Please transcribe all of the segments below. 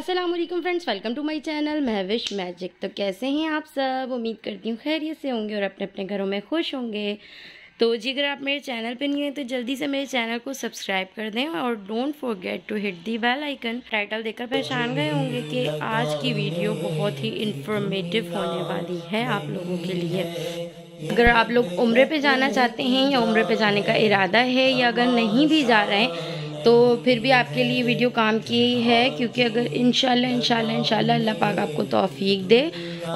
Aslam friends welcome to my channel Mahvish magic तो कैसे हैं आप सब उम्मीद करती हूँ खैरियत से होंगे और अपने अपने घरों में खुश होंगे तो जी अगर आप मेरे चैनल पर नहीं हैं तो जल्दी से मेरे चैनल को सब्सक्राइब कर दें और don't forget to hit the bell icon title देखकर पहचान गए होंगे कि आज की वीडियो बहुत ही इन्फॉर्मेटिव होने वाली है आप लोगों के लिए अगर आप लोग उम्र पे जाना चाहते हैं या उम्र पे जाने का इरादा है या अगर नहीं भी जा रहे हैं तो फिर भी आपके लिए वीडियो काम की है क्योंकि अगर इन इंशाल्लाह इंशाल्लाह अल्लाह पाक आपको तोफीक दे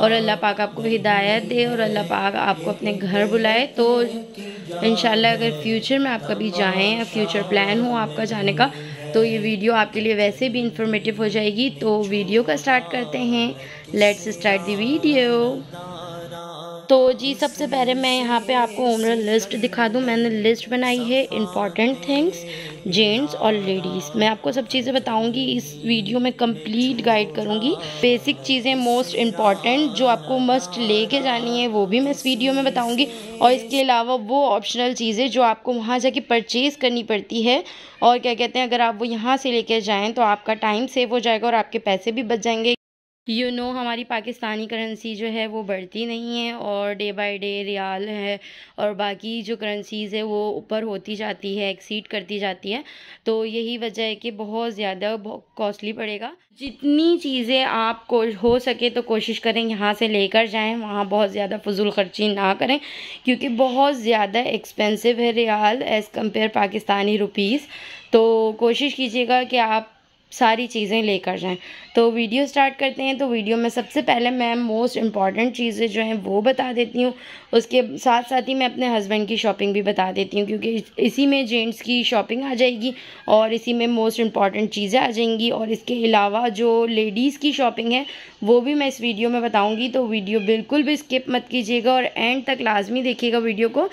और अल्लाह पाक आपको हिदायत दे और अल्लाह पाक आपको अपने घर बुलाए तो इन अगर फ्यूचर में आप कभी जाएँ या फ्यूचर प्लान हो आपका जाने का तो ये वीडियो आपके लिए वैसे भी इंफॉर्मेटिव हो जाएगी तो वीडियो का स्टार्ट करते हैं लेट्स स्टार्ट दीडियो तो जी सबसे पहले मैं यहाँ पे आपको उम्र लिस्ट दिखा दूँ मैंने लिस्ट बनाई है इम्पॉर्टेंट थिंग्स जेंट्स और लेडीज़ मैं आपको सब चीज़ें बताऊँगी इस वीडियो में कंप्लीट गाइड करूँगी बेसिक चीज़ें मोस्ट इम्पॉर्टेंट जो आपको मस्ट लेके जानी है वो भी मैं इस वीडियो में बताऊँगी और इसके अलावा वो ऑप्शनल चीज़ें जो आपको वहाँ जाके परचेज़ करनी पड़ती है और क्या कहते हैं अगर आप वो यहाँ से कर जाएँ तो आपका टाइम सेव हो जाएगा और आपके पैसे भी बच जाएंगे यू you नो know, हमारी पाकिस्तानी करेंसी जो है वो बढ़ती नहीं है और डे बाय डे रियाल है और बाकी जो करेंसीज़ है वो ऊपर होती जाती है एक्सीड करती जाती है तो यही वजह है कि बहुत ज़्यादा कॉस्टली पड़ेगा जितनी चीज़ें आप को हो सके तो कोशिश करें यहाँ से लेकर जाएं वहाँ बहुत ज़्यादा फजूल खर्ची ना करें क्योंकि बहुत ज़्यादा एक्सपेंसिव है रियाल एज़ कम्पेयर पाकिस्तानी रुपीज़ तो कोशिश कीजिएगा कि आप सारी चीज़ें लेकर जाएं तो वीडियो स्टार्ट करते हैं तो वीडियो में सबसे पहले मैं मोस्ट इम्पॉर्टेंट चीज़ें जो हैं वो बता देती हूँ उसके साथ साथ ही मैं अपने हस्बैंड की शॉपिंग भी बता देती हूँ क्योंकि इसी में जेंट्स की शॉपिंग आ जाएगी और इसी में मोस्ट इम्पॉर्टेंट चीज़ें आ जाएंगी और इसके अलावा जो लेडीज़ की शॉपिंग है वो भी मैं इस वीडियो में बताऊँगी तो वीडियो बिल्कुल भी स्किप मत कीजिएगा और एंड तक लाजमी देखिएगा वीडियो को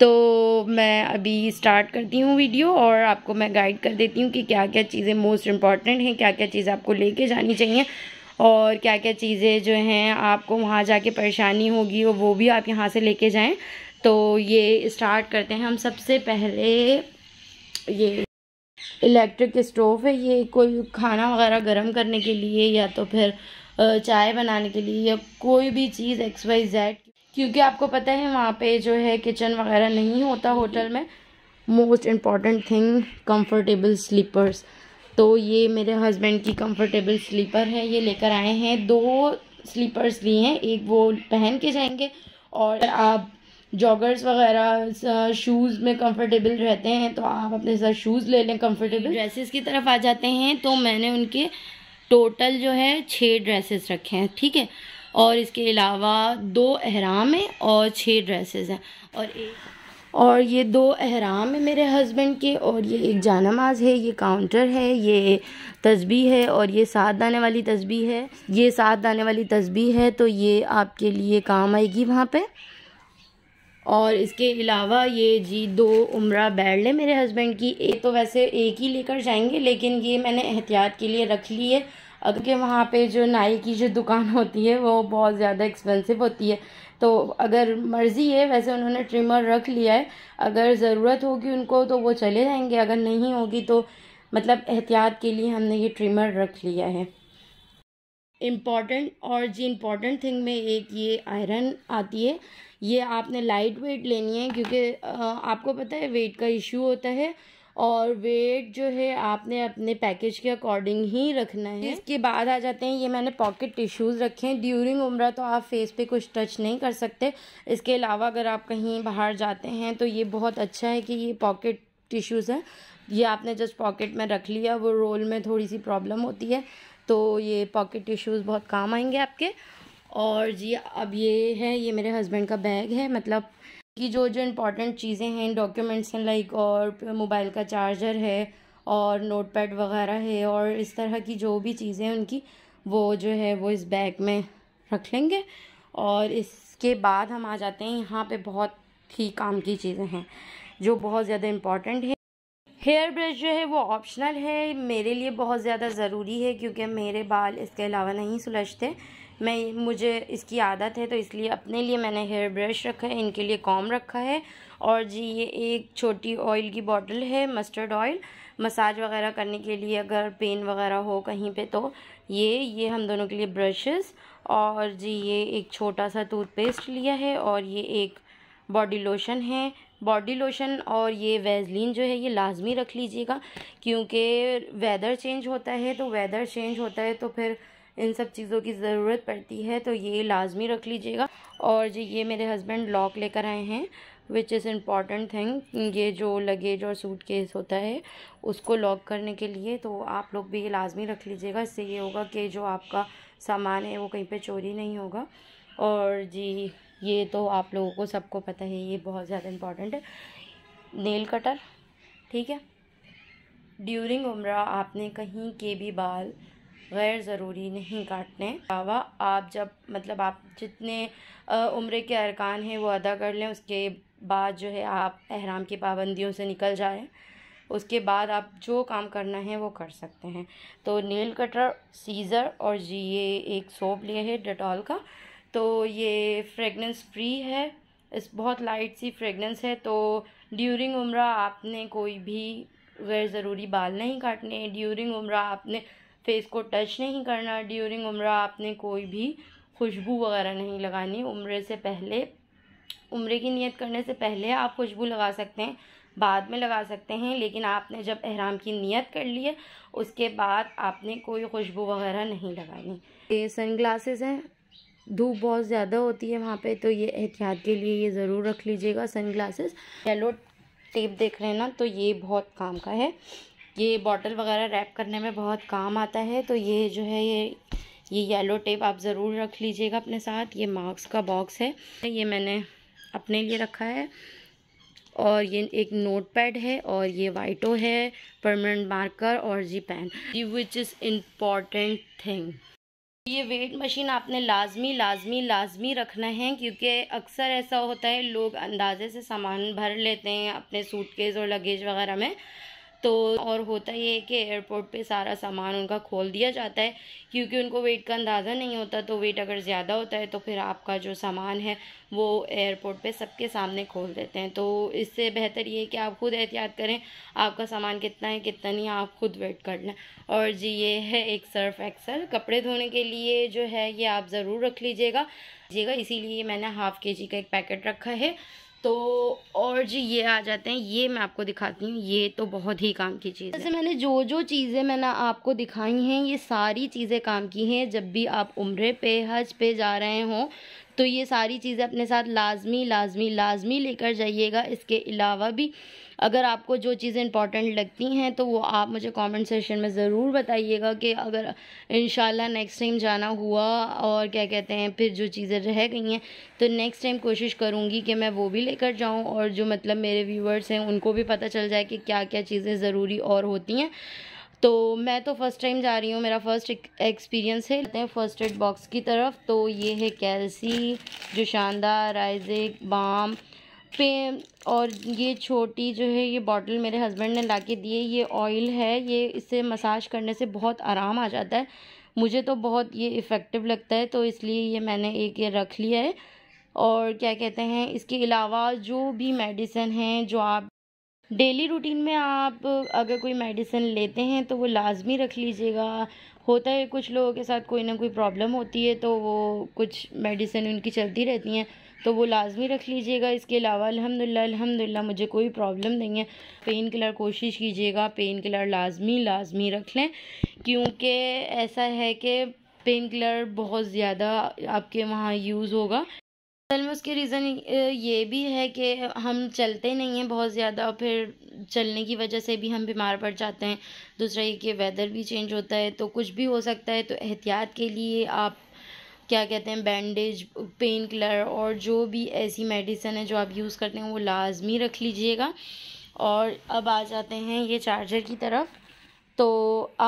तो मैं अभी स्टार्ट करती हूँ वीडियो और आपको मैं गाइड कर देती हूँ कि क्या क्या चीज़ें मोस्ट इम्पॉर्टेंट हैं क्या क्या चीज़ें आपको लेके जानी चाहिए और क्या क्या चीज़ें जो हैं आपको वहाँ जाके परेशानी होगी और वो भी आप यहाँ से लेके जाएं तो ये स्टार्ट करते हैं हम सबसे पहले ये इलेक्ट्रिक स्टोव है ये कोई खाना वगैरह गर्म करने के लिए या तो फिर चाय बनाने के लिए या कोई भी चीज़ एक्स वाई जेड क्योंकि आपको पता है वहाँ पे जो है किचन वगैरह नहीं होता होटल में most important thing comfortable slippers तो ये मेरे हस्बैंड की कंफर्टेबल स्लीपर है ये लेकर आए हैं दो स्लीपर्स भी हैं एक वो पहन के जाएंगे और आप जॉगर्स वगैरह शूज़ में कंफर्टेबल रहते हैं तो आप अपने साथ शूज़ ले लें कंफर्टेबल ड्रेसेस की तरफ आ जाते हैं तो मैंने उनके टोटल जो है छः ड्रेसेस रखे हैं ठीक है और इसके अलावा दो अहराम हैं और छः ड्रेसेस हैं और एक और ये दो अहराम है मेरे हस्बैंड के और ये एक जानमाज है ये काउंटर है ये तस्बी है और ये साथ दाने वाली तस्बी है ये साथ दाने वाली तस्बी है तो ये आपके लिए काम आएगी वहाँ पे और इसके अलावा ये जी दो उम्र बैड है मेरे हस्बैंड की एक तो वैसे एक ही लेकर जाएंगे लेकिन ये मैंने एहतियात के लिए रख ली है के वहाँ पे जो नाई की जो दुकान होती है वो बहुत ज़्यादा एक्सपेंसिव होती है तो अगर मर्ज़ी है वैसे उन्होंने ट्रिमर रख लिया है अगर ज़रूरत होगी उनको तो वो चले जाएंगे अगर नहीं होगी तो मतलब एहतियात के लिए हमने ये ट्रिमर रख लिया है इम्पॉर्टेंट और जी इम्पॉर्टेंट थिंग में एक ये आयरन आती है ये आपने लाइट वेट लेनी है क्योंकि आपको पता है वेट का इशू होता है और वेट जो है आपने अपने पैकेज के अकॉर्डिंग ही रखना है इसके बाद आ जाते हैं ये मैंने पॉकेट टिश्यूज़ रखे हैं ड्यूरिंग उम्र तो आप फेस पे कुछ टच नहीं कर सकते इसके अलावा अगर आप कहीं बाहर जाते हैं तो ये बहुत अच्छा है कि ये पॉकेट टिश्यूज़ हैं ये आपने जस्ट पॉकेट में रख लिया वो रोल में थोड़ी सी प्रॉब्लम होती है तो ये पॉकेट टिश्यूज़ बहुत काम आएंगे आपके और जी अब ये है ये मेरे हस्बैंड का बैग है मतलब कि जो जो इम्पोर्टेंट चीज़ें हैं डॉक्यूमेंट्स हैं लाइक और मोबाइल का चार्जर है और नोटपैड वगैरह है और इस तरह की जो भी चीज़ें हैं उनकी वो जो है वो इस बैग में रख लेंगे और इसके बाद हम आ जाते हैं यहाँ पे बहुत ही काम की चीज़ें हैं जो बहुत ज़्यादा इम्पॉर्टेंट है हेयर ब्रश जो है वो ऑप्शनल है मेरे लिए बहुत ज़्यादा ज़रूरी है क्योंकि मेरे बाल इसके अलावा नहीं सुलझते मैं मुझे इसकी आदत है तो इसलिए अपने लिए मैंने हेयर ब्रश रखा है इनके लिए कॉम रखा है और जी ये एक छोटी ऑयल की बॉटल है मस्टर्ड ऑयल मसाज वगैरह करने के लिए अगर पेन वगैरह हो कहीं पे तो ये ये हम दोनों के लिए ब्रशेस और जी ये एक छोटा सा टूथपेस्ट लिया है और ये एक बॉडी लोशन है बॉडी लोशन और ये वेजलिन जो है ये लाजमी रख लीजिएगा क्योंकि वेदर चेंज होता है तो वेदर चेंज होता है तो फिर इन सब चीज़ों की ज़रूरत पड़ती है तो ये लाजमी रख लीजिएगा और जी ये मेरे हस्बैंड लॉक लेकर आए हैं विच इज़ इम्पॉर्टेंट थिंग ये जो लगेज और सूट केस होता है उसको लॉक करने के लिए तो आप लोग भी ये लाजमी रख लीजिएगा इससे ये होगा कि जो आपका सामान है वो कहीं पे चोरी नहीं होगा और जी ये तो आप लोगों को सबको पता है ये बहुत ज़्यादा इम्पॉर्टेंट है नेल कटर ठीक है ड्यूरिंग उम्र आपने कहीं के भी बाल गैर ज़रूरी नहीं काटने अलावा आप जब मतलब आप जितने उम्र के अरकान हैं वो अदा कर लें उसके बाद जो है आप अहराम की पाबंदियों से निकल जाएँ उसके बाद आप जो काम करना है वो कर सकते हैं तो नील कटर सीज़र और जी ये एक सोप लिए है डेटॉल का तो ये फ्रेगनेंस फ्री है इस बहुत लाइट सी फ्रेगनेंस है तो ड्यूरिंग उम्र आपने कोई भी गैर ज़रूरी बाल नहीं काटने ड्यूरिंग उम्र आपने फेस को टच नहीं करना ड्यूरिंग उम्र आपने कोई भी खुशबू वगैरह नहीं लगानी उम्र से पहले उम्र की नियत करने से पहले आप खुशबू लगा सकते हैं बाद में लगा सकते हैं लेकिन आपने जब अहराम की नियत कर ली है उसके बाद आपने कोई खुशबू वगैरह नहीं लगानी ये सन ग्लासेस हैं धूप बहुत ज़्यादा होती है वहाँ पे तो ये एहतियात के लिए ये ज़रूर रख लीजिएगा सन ग्लासेस येलो टेप देख रहे हैं ना तो ये बहुत काम का है ये बॉटल वगैरह रैप करने में बहुत काम आता है तो ये जो है ये ये येलो टेप आप ज़रूर रख लीजिएगा अपने साथ ये मार्क्स का बॉक्स है ये मैंने अपने लिए रखा है और ये एक नोट पैड है और ये वाइटो है परमानेंट मार्कर और G pen which is important thing ये वेट मशीन आपने लाजमी लाजमी लाजमी रखना है क्योंकि अक्सर ऐसा होता है लोग अंदाजे से सामान भर लेते हैं अपने सूटकेस और लगेज वगैरह में तो और होता ये है कि एयरपोर्ट पे सारा सामान उनका खोल दिया जाता है क्योंकि उनको वेट का अंदाज़ा नहीं होता तो वेट अगर ज़्यादा होता है तो फिर आपका जो सामान है वो एयरपोर्ट पे सबके सामने खोल देते हैं तो इससे बेहतर ये है कि आप खुद एहतियात करें आपका सामान कितना है कितना नहीं आप खुद वेट कर लें और जी ये है एक सर्फ एक्सल कपड़े धोने के लिए जो है ये आप ज़रूर रख लीजिएगा लीजिएगा इसीलिए मैंने हाफ़ के जी का एक पैकेट रखा है तो और जी ये आ जाते हैं ये मैं आपको दिखाती हूँ ये तो बहुत ही काम की चीज़ जैसे मैंने जो जो चीज़ें मैंने आपको दिखाई हैं ये सारी चीज़ें काम की हैं जब भी आप उम्र पे हज पे जा रहे हों तो ये सारी चीज़ें अपने साथ लाजमी लाजमी लाजमी लेकर जाइएगा इसके अलावा भी अगर आपको जो चीज़ें इंपॉर्टेंट लगती हैं तो वो आप मुझे कमेंट सेशन में ज़रूर बताइएगा कि अगर इन नेक्स्ट टाइम जाना हुआ और क्या कहते हैं फिर जो चीज़ें रह गई हैं तो नेक्स्ट टाइम कोशिश करूँगी कि मैं वो भी लेकर जाऊँ और जो मतलब मेरे व्यूवर्स हैं उनको भी पता चल जाए कि क्या क्या चीज़ें ज़रूरी और होती हैं तो मैं तो फ़र्स्ट टाइम जा रही हूँ मेरा फर्स्ट एक्सपीरियंस है लेते हैं फर्स्ट एड बॉक्स की तरफ तो ये है कैलसी जो शानदार आइजिक बाम पे और ये छोटी जो है ये बॉटल मेरे हस्बैंड ने ला के दिए ये ऑयल है ये इससे मसाज करने से बहुत आराम आ जाता है मुझे तो बहुत ये इफ़ेक्टिव लगता है तो इसलिए ये मैंने एक ये रख लिया है और क्या कहते हैं इसके अलावा जो भी मेडिसिन हैं जो आप डेली रूटीन में आप अगर कोई मेडिसिन लेते हैं तो वो लाजमी रख लीजिएगा होता है कुछ लोगों के साथ कोई ना कोई प्रॉब्लम होती है तो वो कुछ मेडिसिन उनकी चलती रहती हैं तो वो लाजमी रख लीजिएगा इसके अलावा अल्हम्दुलिल्लाह अल्हम्दुलिल्लाह मुझे कोई प्रॉब्लम नहीं है पेन किलर कोशिश कीजिएगा पेन किलर लाजमी लाजमी रख लें क्योंकि ऐसा है कि पेन किलर बहुत ज़्यादा आपके वहाँ यूज़ होगा असल में उसके रीज़न ये भी है कि हम चलते नहीं हैं बहुत ज़्यादा और फिर चलने की वजह से भी हम बीमार पड़ जाते हैं दूसरा ये कि वेदर भी चेंज होता है तो कुछ भी हो सकता है तो एहतियात के लिए आप क्या कहते हैं बैंडेज पेन किलर और जो भी ऐसी मेडिसिन है जो आप यूज़ करते हैं वो लाजमी रख लीजिएगा और अब आ जाते हैं ये चार्जर की तरफ तो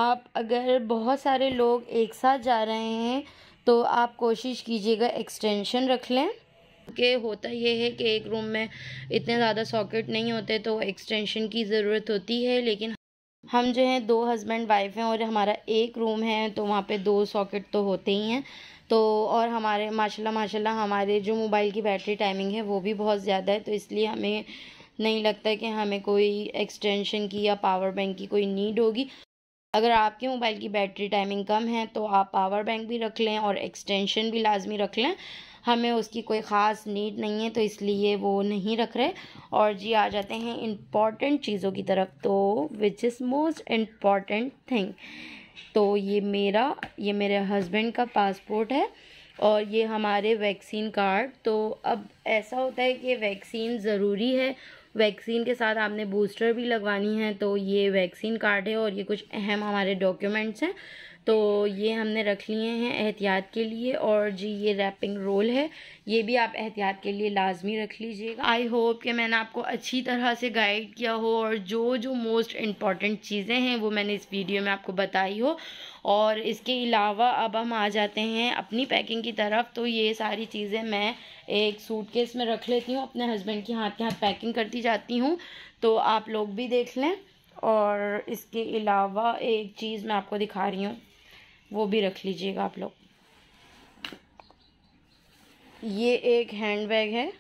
आप अगर बहुत सारे लोग एक साथ जा रहे हैं तो आप कोशिश कीजिएगा एक्सटेंशन रख लें के होता ये है कि एक रूम में इतने ज़्यादा सॉकेट नहीं होते तो एक्सटेंशन की ज़रूरत होती है लेकिन हम जो हैं दो हस्बैंड वाइफ हैं और हमारा एक रूम है तो वहाँ पे दो सॉकेट तो होते ही हैं तो और हमारे माशाल्लाह माशाल्लाह हमारे जो मोबाइल की बैटरी टाइमिंग है वो भी बहुत ज़्यादा है तो इसलिए हमें नहीं लगता कि हमें कोई एक्सटेंशन की या पावर बैंक की कोई नीड होगी अगर आपके मोबाइल की बैटरी टाइमिंग कम है तो आप पावर बैंक भी रख लें और एक्सटेंशन भी लाजमी रख लें हमें उसकी कोई ख़ास नीड नहीं है तो इसलिए वो नहीं रख रहे और जी आ जाते हैं इम्पॉर्टेंट चीज़ों की तरफ तो which is most important thing तो ये मेरा ये मेरे हस्बैंड का पासपोर्ट है और ये हमारे वैक्सीन कार्ड तो अब ऐसा होता है कि वैक्सीन ज़रूरी है वैक्सीन के साथ आपने बूस्टर भी लगवानी है तो ये वैक्सीन कार्ड है और ये कुछ अहम हमारे डॉक्यूमेंट्स हैं तो ये हमने रख लिए हैं एहतियात के लिए और जी ये रैपिंग रोल है ये भी आप एहतियात के लिए लाजमी रख लीजिएगा आई होप कि मैंने आपको अच्छी तरह से गाइड किया हो और जो जो मोस्ट इम्पॉर्टेंट चीज़ें हैं वो मैंने इस वीडियो में आपको बताई हो और इसके अलावा अब हम आ जाते हैं अपनी पैकिंग की तरफ तो ये सारी चीज़ें मैं एक सूट केस में रख लेती हूँ अपने हस्बैंड के हाथ के हाथ पैकिंग करती जाती हूँ तो आप लोग भी देख लें और इसके अलावा एक चीज़ मैं आपको दिखा रही हूँ वो भी रख लीजिएगा आप लोग ये एक हैंड बैग है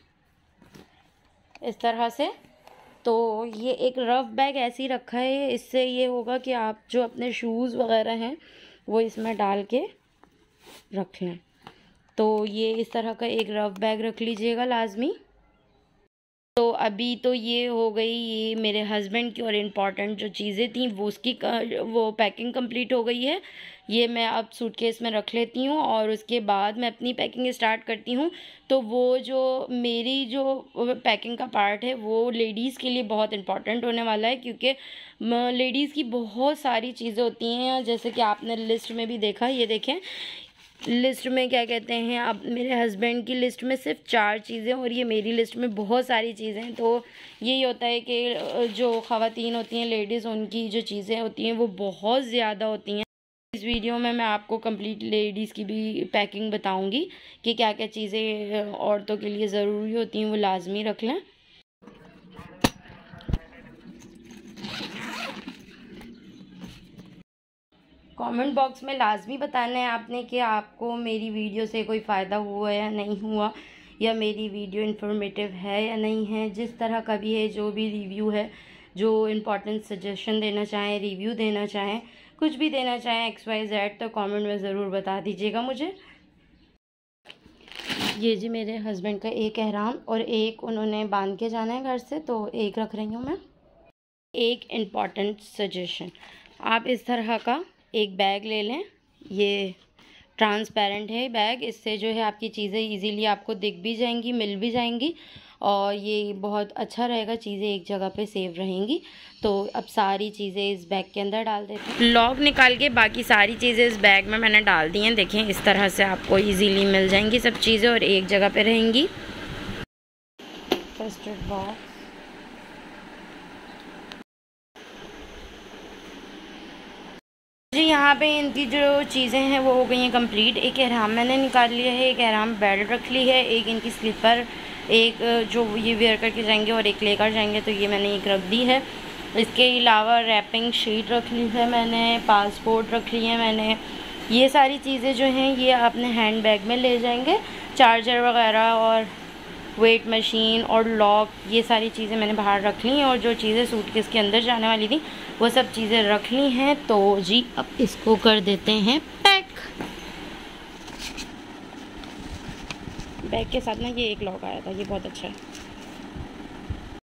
इस तरह से तो ये एक रफ़ बैग ऐसे ही रखा है इससे ये होगा कि आप जो अपने शूज़ वगैरह हैं वो इसमें डाल के रख लें तो ये इस तरह का एक रफ़ बैग रख लीजिएगा लाजमी तो अभी तो ये हो गई ये मेरे हस्बैंड की और इम्पॉर्टेंट जो चीज़ें थी वो उसकी वो पैकिंग कंप्लीट हो गई है ये मैं अब सूटकेस में रख लेती हूँ और उसके बाद मैं अपनी पैकिंग स्टार्ट करती हूँ तो वो जो मेरी जो पैकिंग का पार्ट है वो लेडीज़ के लिए बहुत इंपॉर्टेंट होने वाला है क्योंकि लेडीज़ की बहुत सारी चीज़ें होती हैं जैसे कि आपने लिस्ट में भी देखा ये देखें लिस्ट में क्या कहते हैं अब मेरे हस्बैंड की लिस्ट में सिर्फ चार चीज़ें और ये मेरी लिस्ट में बहुत सारी चीज़ें तो यही होता है कि जो ख़वान होती हैं लेडीज़ उनकी जो चीज़ें होती हैं वो बहुत ज़्यादा होती हैं इस वीडियो में मैं आपको कंप्लीट लेडीज़ की भी पैकिंग बताऊँगी कि क्या क्या चीज़ें औरतों के लिए ज़रूरी होती हैं वो लाजमी रख लें कमेंट बॉक्स में लाजमी बताना है आपने कि आपको मेरी वीडियो से कोई फ़ायदा हुआ या नहीं हुआ या मेरी वीडियो इन्फॉर्मेटिव है या नहीं है जिस तरह का भी है जो भी रिव्यू है जो इम्पॉर्टेंट सजेशन देना चाहें रिव्यू देना चाहें कुछ भी देना चाहें एक्स वाई जेड तो कमेंट में ज़रूर बता दीजिएगा मुझे ये जी मेरे हस्बैंड का एक अहराम और एक उन्होंने बांध के जाना है घर से तो एक रख रही हूँ मैं एक इम्पॉर्टेंट सजेशन आप इस तरह का एक बैग ले लें ये ट्रांसपेरेंट है बैग इससे जो है आपकी चीज़ें इजीली आपको दिख भी जाएंगी मिल भी जाएंगी और ये बहुत अच्छा रहेगा चीज़ें एक जगह पे सेव रहेंगी तो अब सारी चीज़ें इस बैग के अंदर डाल देते हैं लॉक निकाल के बाकी सारी चीज़ें इस बैग में मैंने डाल दी हैं देखें इस तरह से आपको इजीली मिल जाएंगी सब चीज़ें और एक जगह पे रहेंगी फर्स्ट बॉक्स यहाँ पे इनकी जो चीज़ें हैं वो हो गई हैं कंप्लीट एक अहराम मैंने निकाल लिया है एक अहराम बेल्ट रख ली है एक इनकी स्लीपर एक जो ये वेयर करके जाएंगे और एक लेकर जाएंगे तो ये मैंने एक रख दी है इसके अलावा रैपिंग शीट रख ली है मैंने पासपोर्ट रख ली है मैंने ये सारी चीज़ें जो हैं ये अपने हैंड बैग में ले जाएंगे चार्जर वगैरह और वेट मशीन और लॉक ये सारी चीज़ें मैंने बाहर रख ली हैं और जो चीज़ें सूट के अंदर जाने वाली थी वो सब चीज़ें रखनी हैं तो जी अब इसको कर देते हैं पैक बैग के साथ ना ये एक लॉक आया था ये बहुत अच्छा है